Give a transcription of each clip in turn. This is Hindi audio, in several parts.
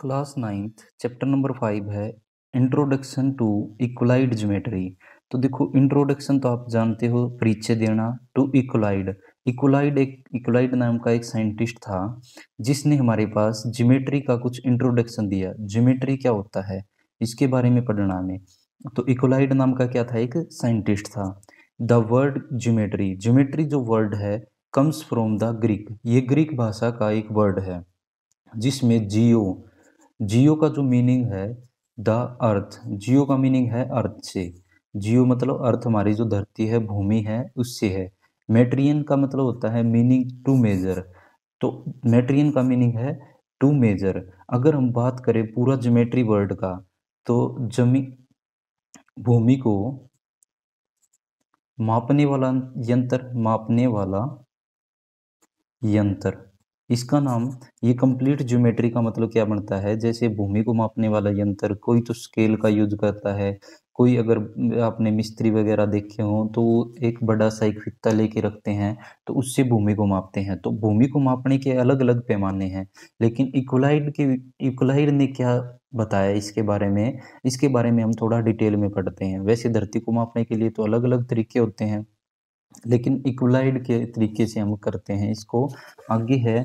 class ninth chapter number five है इंट्रोडक्शन टू इक्वलाइड ज्योमेट्री तो देखो इंट्रोडक्शन तो आप जानते हो परिचय देना टू इक्वलाइड इक्वलाइड एक इक्वलाइड नाम का एक साइंटिस्ट था जिसने हमारे पास ज्योमेट्री का कुछ इंट्रोडक्शन दिया ज्योमेट्री क्या होता है इसके बारे में पढ़ना हमें तो इक्वलाइड नाम का क्या था एक साइंटिस्ट था द वर्ड ज्योमेट्री ज्योमेट्री जो वर्ड है कम्स फ्रॉम द ग्रीक ये ग्रीक भाषा का एक वर्ड है जिसमें जियो जियो का जो मीनिंग है द अर्थ जियो का मीनिंग है अर्थ से जियो मतलब अर्थ हमारी जो धरती है भूमि है उससे है मेट्रियन का मतलब होता है मीनिंग टू मेजर तो मेट्रियन का मीनिंग है टू मेजर अगर हम बात करें पूरा जोमेट्री वर्ड का तो जमी भूमि को मापने वाला यंत्र मापने वाला यंत्र इसका नाम ये कंप्लीट ज्योमेट्री का मतलब क्या बनता है जैसे भूमि को मापने वाला यंत्र कोई तो स्केल का यूज करता है कोई अगर आपने मिस्त्री वगैरह देखे हों तो एक बड़ा सा एक फिता लेके रखते हैं तो उससे भूमि को मापते हैं तो भूमि को मापने के अलग अलग पैमाने हैं लेकिन इकोलाइड के इकोलाइड ने क्या बताया इसके बारे में इसके बारे में हम थोड़ा डिटेल में पढ़ते हैं वैसे धरती को मापने के लिए तो अलग अलग तरीके होते हैं लेकिन इक्वलाइड के तरीके से हम करते हैं इसको आगे है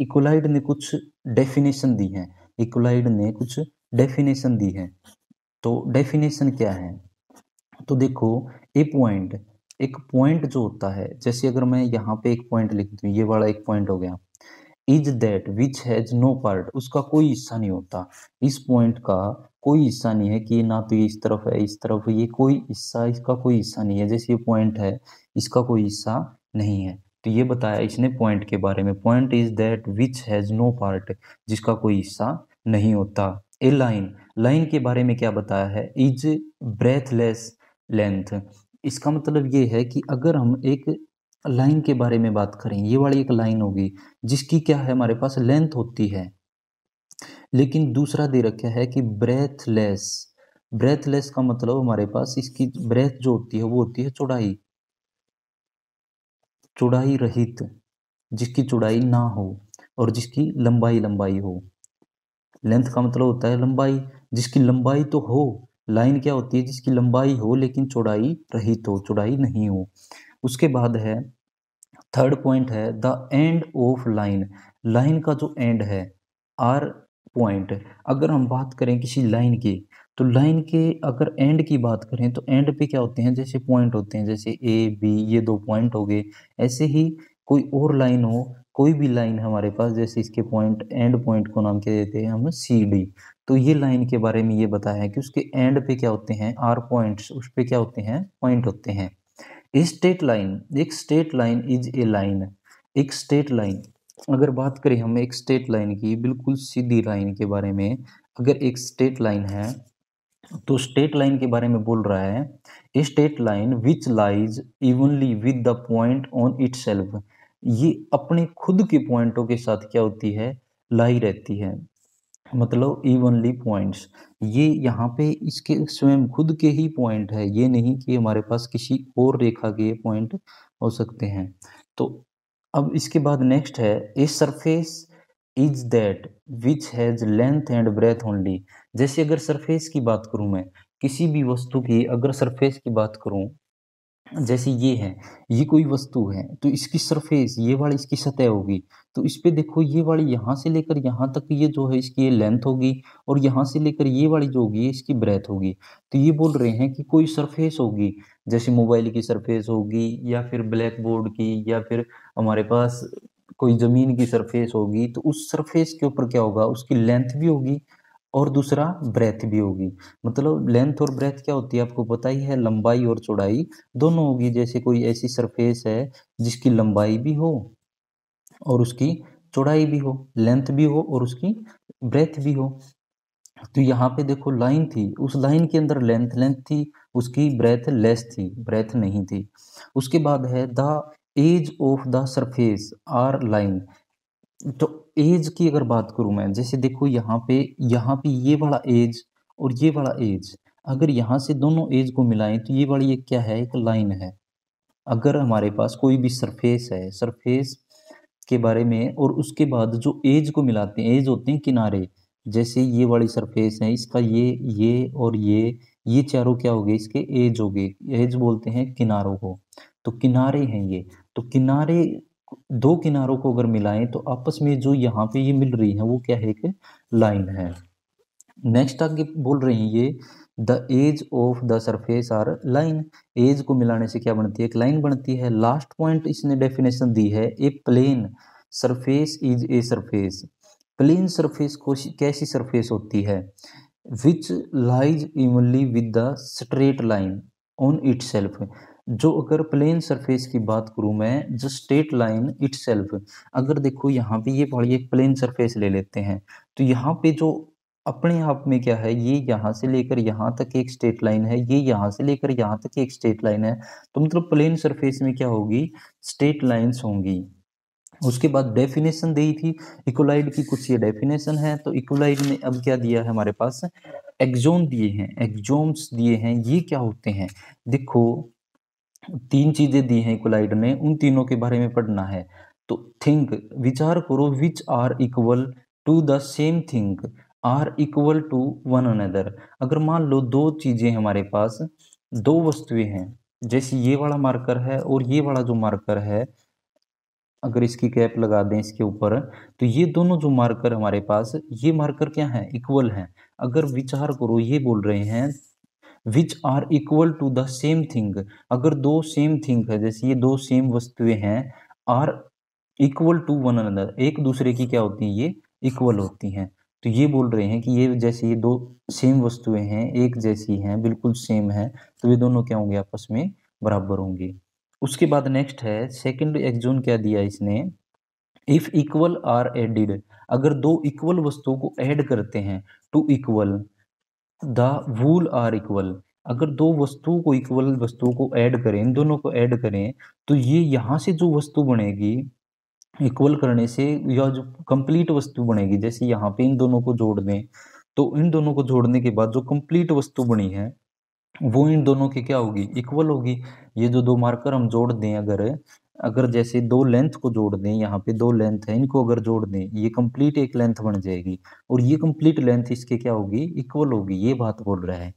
इक्वलाइड ने कुछ डेफिनेशन दी है इक्वलाइड ने कुछ डेफिनेशन दी है तो डेफिनेशन क्या है तो देखो ए पॉइंट एक पॉइंट जो होता है जैसे अगर मैं यहाँ पे एक पॉइंट लिख दू ये वाला एक पॉइंट हो गया is that which has no part उसका कोई हिस्सा नहीं होता इस पॉइंट का कोई हिस्सा नहीं है कि ना तो ये इस तरफ है इस तरफ ये कोई हिस्सा इसका कोई हिस्सा नहीं है जैसे ये पॉइंट है इसका कोई हिस्सा नहीं है तो ये बताया इसने पॉइंट के बारे में point is that which has no part जिसका कोई हिस्सा नहीं होता ए लाइन लाइन के बारे में क्या बताया है इज ब्रेथलेस लेंथ इसका मतलब ये है कि अगर हम एक लाइन के बारे में बात करें ये वाली एक लाइन होगी जिसकी क्या है हमारे पास लेंथ होती है लेकिन दूसरा दे रखा है कि ब्रेथलेस ब्रेथलेस का मतलब हमारे पास इसकी ब्रेथ जो होती है वो होती है चौड़ाई चुड़ाई रहित जिसकी चुड़ाई ना हो और जिसकी लंबाई लंबाई हो लेंथ का मतलब होता है लंबाई जिसकी लंबाई तो हो लाइन क्या होती है जिसकी लंबाई हो लेकिन चौड़ाई रहित हो चौड़ाई नहीं हो उसके बाद है थर्ड पॉइंट है the end of line line का जो एंड है आर पॉइंट अगर हम बात करें किसी लाइन की तो लाइन के अगर एंड की बात करें तो एंड पे क्या होते हैं जैसे पॉइंट होते हैं जैसे ए बी ये दो पॉइंट हो गए ऐसे ही कोई और लाइन हो कोई भी लाइन हमारे पास जैसे इसके पॉइंट एंड पॉइंट को नाम क्या देते हैं हम सी डी तो ये लाइन के बारे में ये बताया है कि उसके एंड पे क्या होते हैं आर पॉइंट्स उस पर क्या होते हैं पॉइंट होते हैं स्टेट लाइन एक straight line is a line एक स्टेट लाइन अगर बात करें हम एक स्टेट लाइन की बिल्कुल सीधी लाइन के बारे में अगर एक स्टेट लाइन है तो स्टेट लाइन के बारे में बोल रहा है straight line which lies evenly with the point on itself ये अपने खुद के पॉइंटों के साथ क्या होती है लाई रहती है मतलब इवनली पॉइंट्स ये यहाँ पे इसके स्वयं खुद के ही पॉइंट है ये नहीं कि हमारे पास किसी और रेखा के पॉइंट हो सकते हैं तो अब इसके बाद नेक्स्ट है a surface is that which has length and breadth only जैसे अगर सरफेस की बात करूँ मैं किसी भी वस्तु की अगर सरफेस की बात करूँ जैसे ये है ये कोई वस्तु है तो इसकी सरफेस ये वाली इसकी सतह होगी तो इस पर देखो ये वाली यहाँ से लेकर यहाँ तक ये जो है इसकी ये लेंथ होगी और यहाँ से लेकर ये वाली जो होगी इसकी ब्रेथ होगी तो ये बोल रहे हैं कि कोई सरफेस होगी जैसे मोबाइल की सरफेस होगी या फिर ब्लैक बोर्ड की या फिर हमारे पास कोई ज़मीन की सरफेस होगी तो उस सरफेस के ऊपर क्या होगा उसकी लेंथ भी होगी और दूसरा ब्रेथ भी होगी मतलब लेंथ और ब्रेथ क्या होती है आपको पता ही है लंबाई और चौड़ाई दोनों होगी जैसे कोई ऐसी सरफेस है जिसकी लंबाई भी हो और उसकी चौड़ाई भी हो लेंथ भी हो और उसकी ब्रेथ भी हो तो यहाँ पे देखो लाइन थी उस लाइन के अंदर लेंथ लेंथ थी उसकी ब्रेथ लेस थी ब्रेथ नहीं थी उसके बाद है the edge of the surface are line तो एज की अगर बात करूं मैं जैसे देखो यहाँ पे यहाँ पे ये वाला एज और ये वाला एज अगर यहाँ से दोनों एज को मिलाएं तो ये वाली एक क्या है एक लाइन है अगर हमारे पास कोई भी सरफेस है सरफेस के बारे में और उसके बाद जो एज को मिलाते हैं एज होते हैं किनारे जैसे ये वाली सरफेस है इसका ये ये और ये ये चारों क्या हो गए इसके एज हो गए एज बोलते हैं किनारों को तो किनारे हैं ये तो किनारे दो किनारों को अगर मिलाएं तो आपस में जो यहाँ पे ये मिल रही है वो क्या है कि लाइन है नेक्स्ट आगे बोल रहे हैं ये the edge of the surface are line edge को मिलाने से क्या बनती है एक लाइन बनती है लास्ट पॉइंट इसने डेफिनेशन दी है a plane surface is a surface plane surface को कैसी सरफेस होती है which lies evenly with the straight line on itself जो अगर प्लेन सरफेस की बात करूं मैं ज स्टेट लाइन इट अगर देखो यहाँ पे ये बड़ी एक प्लेन सरफेस ले लेते हैं तो यहाँ पे जो अपने आप में क्या है ये यहाँ से लेकर यहाँ तक एक स्टेट लाइन है ये यहाँ से लेकर यहाँ तक एक स्टेट लाइन है तो मतलब प्लेन सरफेस में क्या होगी स्टेट लाइन होंगी उसके बाद डेफिनेशन दी थी इकोलाइड की कुछ ये डेफिनेशन है तो इकोलाइड ने अब क्या दिया है हमारे पास एक्जोम दिए हैं एक्जोम्स दिए हैं ये क्या होते हैं देखो तीन चीज़ें दी हैं इक्वलाइड ने उन तीनों के बारे में पढ़ना है तो थिंक विचार करो which are equal to the same thing are equal to one another अगर मान लो दो चीज़ें हमारे पास दो वस्तुएं हैं जैसे ये वाला मार्कर है और ये वाला जो मार्कर है अगर इसकी कैप लगा दें इसके ऊपर तो ये दोनों जो मार्कर हमारे पास ये मार्कर क्या है इक्वल है अगर विचार करो ये बोल रहे हैं which are equal to the same thing अगर दो सेम थिंग है जैसे ये दो सेम वस्तुएं हैं are equal to one another एक दूसरे की क्या होती है ये इक्वल होती हैं तो ये बोल रहे हैं कि ये जैसे ये दो सेम वस्तुएं हैं एक जैसी हैं बिल्कुल सेम है तो ये दोनों क्या होंगे आपस में बराबर होंगे उसके बाद नेक्स्ट है सेकेंड एक्जोन क्या दिया इसने इफ़ इक्वल आर एडिड अगर दो इक्वल वस्तुओं को ऐड करते हैं to equal the whole are equal अगर दो वस्तुओं को इक्वल वस्तुओं को ऐड करें इन दोनों को ऐड करें तो ये यहाँ से जो वस्तु बनेगी इक्वल करने से या जो कंप्लीट वस्तु बनेगी जैसे यहाँ पे इन दोनों को जोड़ दें तो इन दोनों को जोड़ने के बाद जो कंप्लीट वस्तु बनी है वो इन दोनों की क्या होगी इक्वल होगी ये जो दो मार्कर हम जोड़ दें अगर अगर जैसे दो लेंथ को जोड़ दें यहाँ पे दो लेंथ है इनको अगर जोड़ दें ये कंप्लीट एक लेंथ बन जाएगी और ये कंप्लीट लेंथ इसके क्या होगी इक्वल होगी ये बात बोल रहा है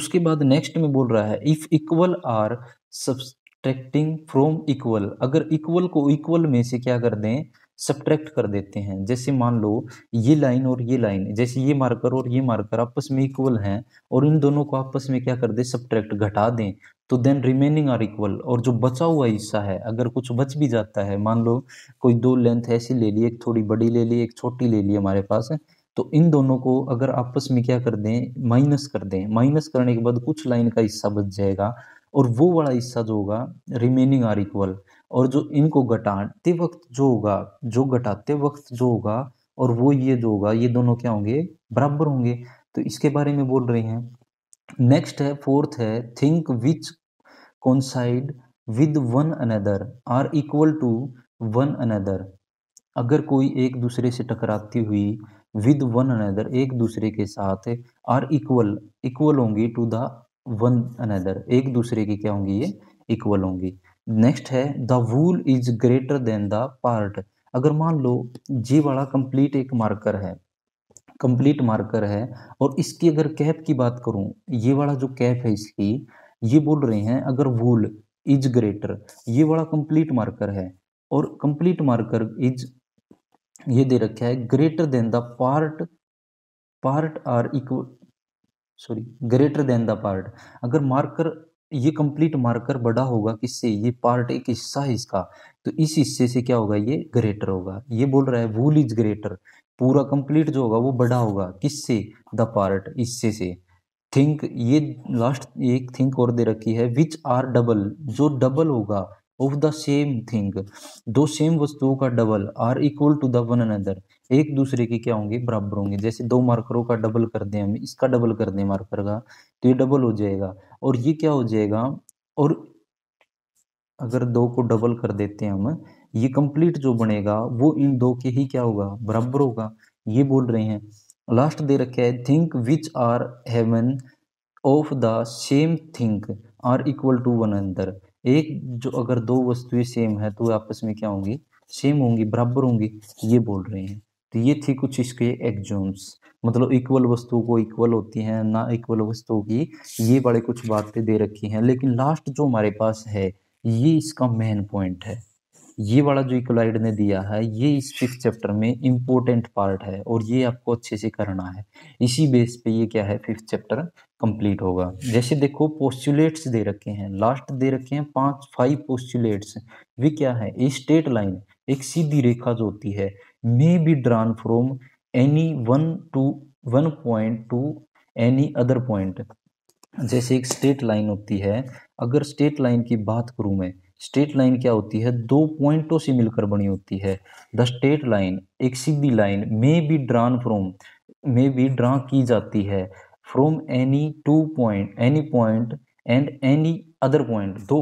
उसके बाद नेक्स्ट में बोल रहा है if equal are subtracting from equal अगर इक्वल को इक्वल में से क्या कर दें सब्ट्रैक्ट कर देते हैं जैसे मान लो ये लाइन और ये लाइन जैसे ये मार्कर और ये मार्कर आपस में इक्वल हैं और इन दोनों को आपस में क्या कर दें सब्ट्रैक्ट घटा दें तो देन रिमेनिंग आर इक्वल और जो बचा हुआ हिस्सा है अगर कुछ बच भी जाता है मान लो कोई दो लेंथ ऐसी ले ली एक थोड़ी बड़ी ले ली एक छोटी ले ली हमारे पास तो इन दोनों को अगर आपस में क्या कर दें माइनस कर दें माइनस करने के बाद कुछ लाइन का हिस्सा बच जाएगा और वो वाला हिस्सा जो होगा रिमेनिंग आर इक्वल और जो इनको घटाते वक्त जो होगा जो घटाते वक्त जो होगा और वो ये जो होगा ये दोनों क्या होंगे बराबर होंगे तो इसके बारे में बोल रहे हैं नेक्स्ट है फोर्थ है thing which coincide with one another are equal to one another अगर कोई एक दूसरे से टकराती हुई विद वन अनदर एक दूसरे के साथ आर इक्वल इक्वल होंगी टू द वन अनदर एक दूसरे की क्या होंगी ये इक्वल होंगी नेक्स्ट है the whole is greater than the part अगर मान लो जी वाला कंप्लीट एक मार्कर है कंप्लीट मार्कर है और इसकी अगर कैप की बात करूं ये वाला जो कैप है इसकी ये बोल रहे हैं अगर वूल इज ग्रेटर ये वाला कंप्लीट मार्कर है और कंप्लीट मार्कर इज ये दे रखा है greater than the part part are equal sorry greater than the part अगर मार्कर ये कंप्लीट मार्कर बड़ा होगा किससे ये पार्ट एक हिस्सा है इसका तो इस हिस्से से क्या होगा ये ग्रेटर होगा ये बोल रहा है वूल इज ग्रेटर पूरा कंप्लीट जो होगा वो बड़ा होगा किससे द पार्ट हिस्से से थिंक ये लास्ट एक थिंक और दे रखी है विच आर डबल जो डबल होगा ऑफ द सेम थिंग दो सेम वस्तुओं का double are equal to the one another एक दूसरे के क्या होंगे बराबर होंगे जैसे दो मार्करों का डबल कर दें हम इसका डबल कर दें मार्कर का तो ये डबल हो जाएगा और ये क्या हो जाएगा और अगर दो को डबल कर देते हैं हम ये कंप्लीट जो बनेगा वो इन दो के ही क्या होगा बराबर होगा ये बोल रहे हैं लास्ट दे रखे है थिंक विच आर हेवन of the same thing are equal to one another एक जो अगर दो वस्तुएं सेम है तो आपस में क्या होंगी सेम होंगी बराबर होंगी ये बोल रहे हैं तो ये थी कुछ इसके एग्जोम्स मतलब इक्वल वस्तुओं को इक्वल होती हैं ना इक्वल वस्तुओं की ये बड़े कुछ बातें दे रखी हैं लेकिन लास्ट जो हमारे पास है ये इसका मेन पॉइंट है ये वाला जो इक्वलाइड ने दिया है ये इस फिफ्थ चैप्टर में इम्पोर्टेंट पार्ट है और ये आपको अच्छे से करना है इसी बेस पे ये क्या है फिफ्थ चैप्टर कंप्लीट होगा जैसे देखो पोस्टुलेट्स दे रखे हैं लास्ट दे रखे हैं पांच फाइव पोस्टुलेट्स वे क्या है ए स्ट्रेट लाइन एक सीधी रेखा जो होती है may be drawn from any one to one point to any other point जैसे एक स्ट्रेट लाइन होती है अगर स्ट्रेट लाइन की बात करूं मैं स्ट्रेट लाइन क्या होती है दो पॉइंटों से मिलकर बनी होती है द स्ट्रेट लाइन एक सीधी line may be drawn from may be draw की जाती है from any two point any point and any other point दो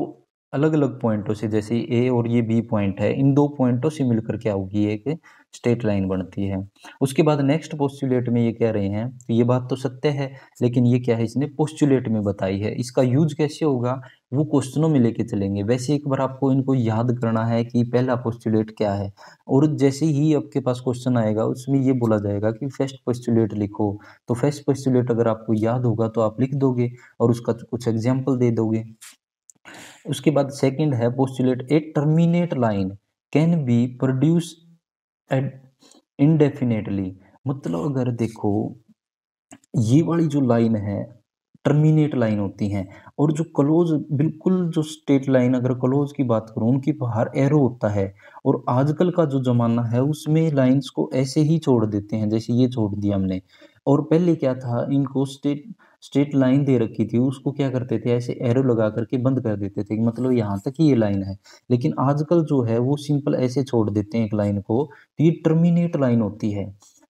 अलग अलग पॉइंटों से जैसे ए और ये बी पॉइंट है इन दो पॉइंटों से मिलकर क्या होगी एक स्ट्रेट लाइन बनती है उसके बाद नेक्स्ट पोस्टुलेट में ये कह रहे हैं कि ये बात तो सत्य है लेकिन ये क्या है इसने पोस्टुलेट में बताई है इसका यूज कैसे होगा वो क्वेश्चनों में लेके चलेंगे वैसे एक बार आपको इनको याद करना है कि पहला पोस्टुलेट क्या है और जैसे ही आपके पास क्वेश्चन आएगा उसमें ये बोला जाएगा कि फर्स्ट पोस्टुलेट लिखो तो फर्स्ट पोस्टुलेट अगर आपको याद होगा तो आप लिख दोगे और उसका कुछ एग्जाम्पल दे दोगे उसके बाद सेकेंड है postulate a terminated line can be produce indefinitely मतलब अगर देखो ये वाली जो लाइन है टर्मिनेट लाइन होती हैं और जो क्लोज बिल्कुल जो स्टेट लाइन अगर क्लोज की बात करूँ उनकी बाहर एरो होता है और आजकल का जो ज़माना है उसमें लाइंस को ऐसे ही छोड़ देते हैं जैसे ये छोड़ दिया हमने और पहले क्या था इनको स्टेट स्ट्रेट लाइन दे रखी थी उसको क्या करते थे ऐसे एरो लगा करके बंद कर देते थे मतलब यहाँ तक ये लाइन है लेकिन आजकल जो है वो सिंपल ऐसे छोड़ देते हैं एक लाइन को तो ये टर्मिनेट लाइन होती है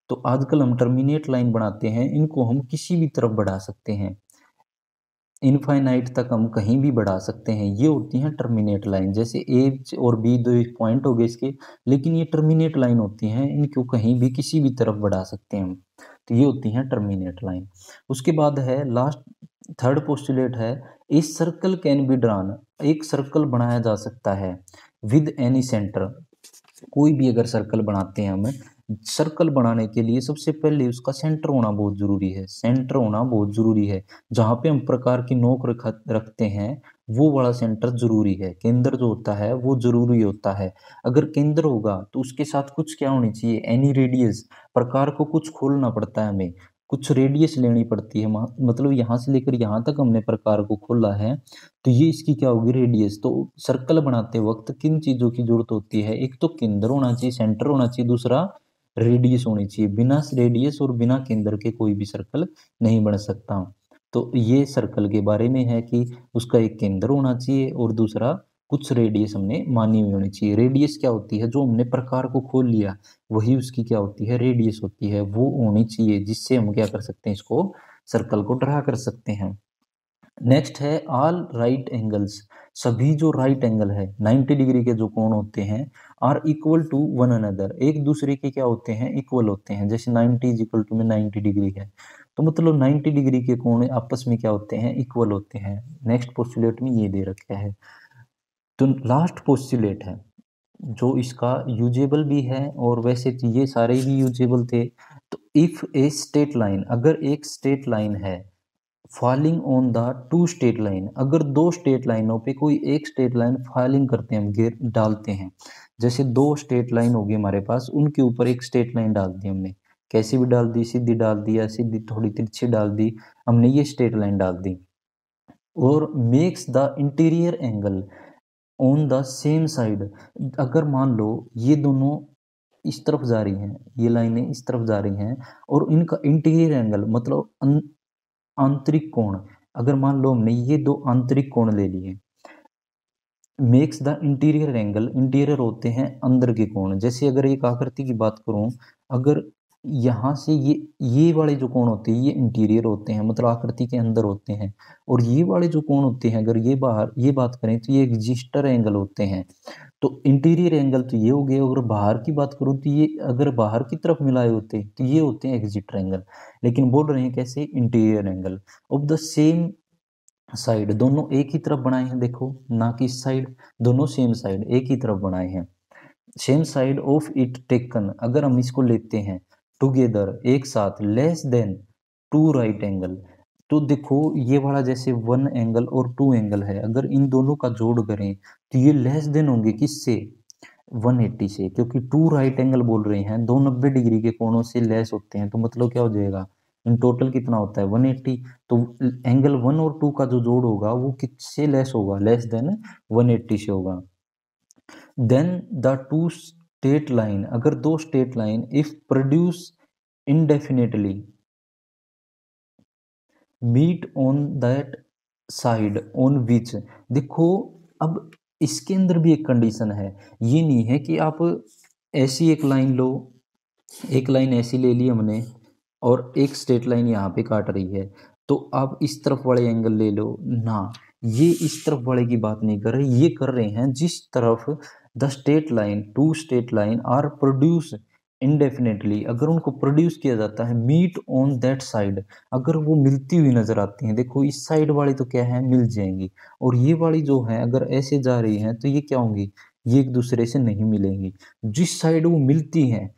तो आजकल हम टर्मिनेट लाइन बनाते हैं इनको हम किसी भी तरफ बढ़ा सकते हैं इनफाइनाइट तक हम कहीं भी बढ़ा सकते हैं ये होती हैं टर्मिनेट लाइन जैसे ए और बी दो पॉइंट हो गए इसके लेकिन ये टर्मिनेट लाइन होती हैं इनको कहीं भी किसी भी तरफ बढ़ा सकते हैं हम तो ये होती हैं टर्मिनेट लाइन उसके बाद है लास्ट थर्ड पोस्टुलेट है a circle can be drawn एक सर्कल बनाया जा सकता है विद एनी सेंटर कोई भी अगर सर्कल बनाते हैं हमें सर्कल बनाने के लिए सबसे पहले उसका सेंटर होना बहुत ज़रूरी है सेंटर होना बहुत ज़रूरी है जहाँ पे हम प्रकार की नोक रख रखते हैं वो वाला सेंटर ज़रूरी है केंद्र जो होता है वो ज़रूरी होता है अगर केंद्र होगा तो उसके साथ कुछ क्या होनी चाहिए एनी रेडियस प्रकार को कुछ खोलना पड़ता है हमें कुछ रेडियस लेनी पड़ती है मतलब यहाँ से लेकर यहाँ तक हमने प्रकार को खोला है तो ये इसकी क्या होगी रेडियस तो सर्कल बनाते वक्त किन चीज़ों की जरूरत होती है एक तो केंद्र होना चाहिए सेंटर होना चाहिए दूसरा रेडियस होनी चाहिए बिना रेडियस और बिना केंद्र के कोई भी सर्कल नहीं बन सकता तो ये सर्कल के बारे में है कि उसका एक केंद्र होना चाहिए और दूसरा कुछ रेडियस हमने मानी हुई होनी चाहिए रेडियस क्या होती है जो हमने प्रकार को खोल लिया वही उसकी क्या होती है रेडियस होती है वो होनी चाहिए जिससे हम क्या कर सकते हैं इसको सर्कल को ड्रा कर सकते हैं नेक्स्ट है ऑल राइट एंगल्स सभी जो राइट एंगल है 90 डिग्री के जो कोण होते हैं are equal to one another एक दूसरे के क्या होते हैं इक्वल होते हैं जैसे 90 इज इक्वल टू में 90 डिग्री है तो मतलब 90 डिग्री के कोण आपस में क्या होते हैं इक्वल होते हैं नेक्स्ट पोस्टुलेट में ये दे रखा है तो लास्ट पोस्टुलेट है जो इसका यूजेबल भी है और वैसे तो ये सारे भी यूजेबल थे तो इफ़ ए स्टेट लाइन अगर एक स्टेट लाइन है falling on the two straight line अगर दो स्टेट लाइनों पे कोई एक स्टेट लाइन फॉलिंग करते हैं गिर डालते हैं जैसे दो स्टेट लाइन होगी हमारे पास उनके ऊपर एक स्टेट लाइन डालते हैं हमने कैसी भी डाल दी सीधी डाल दी या सीधी थोड़ी तिरछी डाल दी हमने ये स्ट्रेट लाइन डाल दी और makes the interior angle on the same side अगर मान लो ये दोनों इस तरफ जा रही हैं ये लाइनें इस तरफ जा रही हैं और इनका इंटीरियर एंगल मतलब अं-, आंतरिक कोण अगर मान लो हमने ये दो आंतरिक कोण ले लिए makes the interior angle interior होते हैं अंदर के कोण जैसे अगर एक आकृति की बात करूं अगर यहाँ से ये ये वाले जो कोण होते हैं ये इंटीरियर होते हैं मतलब आकृति के अंदर होते हैं और ये वाले जो कोण होते हैं अगर ये बाहर ये बात करें तो ये एग्जिस्टर एंगल होते हैं तो इंटीरियर एंगल तो ये हो गए अगर बाहर की बात करूँ तो ये अगर बाहर की तरफ मिलाए होते तो ये होते हैं एग्जिस्टर एंगल लेकिन बोल रहे हैं कैसे interior angle of the same side दोनों एक ही तरफ बनाए हैं देखो ना कि साइड दोनों सेम साइड एक ही तरफ बनाए हैं same side of it taken अगर हम इसको लेते हैं टुगेदर एक साथ less than two right angle तो देखो ये वाला जैसे वन एंगल और टू एंगल है अगर इन दोनों का जोड़ करें तो ये लेस देन होंगे किससे 180 से क्योंकि टू राइट एंगल बोल रहे हैं दो नब्बे डिग्री के कोणों से लेस होते हैं तो मतलब क्या हो जाएगा इन टोटल कितना होता है 180 तो एंगल वन और टू का जो जोड़ होगा वो किससे लेस होगा लेस देन 180 से होगा than the two straight line अगर दो straight line if produce indefinitely meet on that side on which देखो अब इसके अंदर भी एक कंडीशन है ये नहीं है कि आप ऐसी एक लाइन लो एक लाइन ऐसी ले ली हमने और एक स्टेट लाइन यहाँ पे काट रही है तो आप इस तरफ वाले एंगल ले लो ना ये इस तरफ वाले की बात नहीं कर रहे ये कर रहे हैं जिस तरफ the straight line two straight line are produce indefinitely अगर उनको प्रोड्यूस किया जाता है मीट ऑन दैट साइड अगर वो मिलती हुई नज़र आती हैं देखो इस साइड वाली तो क्या है मिल जाएंगी और ये वाली जो है अगर ऐसे जा रही हैं तो ये क्या होंगी ये एक दूसरे से नहीं मिलेंगी जिस साइड वो मिलती हैं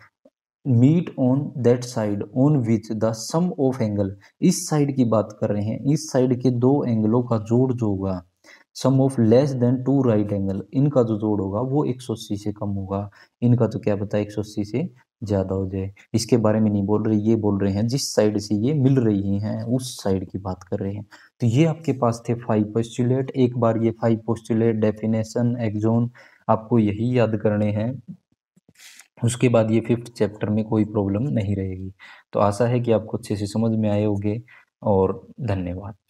meet on that side on which the sum of angle इस साइड की बात कर रहे हैं इस साइड के दो एंगलों का जोड़ जो होगा sum of less than two right angle इनका जो जोड़ होगा वो 180 से कम होगा इनका तो क्या पता 180 से ज़्यादा हो जाए इसके बारे में नहीं बोल रहे ये बोल रहे हैं जिस साइड से ये मिल रही हैं उस साइड की बात कर रहे हैं तो ये आपके पास थे फाइव पोस्टुलेट एक बार ये फाइव पोस्टुलेट डेफिनेशन एक्जोन आपको यही याद करने हैं उसके बाद ये फिफ्थ चैप्टर में कोई प्रॉब्लम नहीं रहेगी तो आशा है कि आपको अच्छे से समझ में आए होंगे और धन्यवाद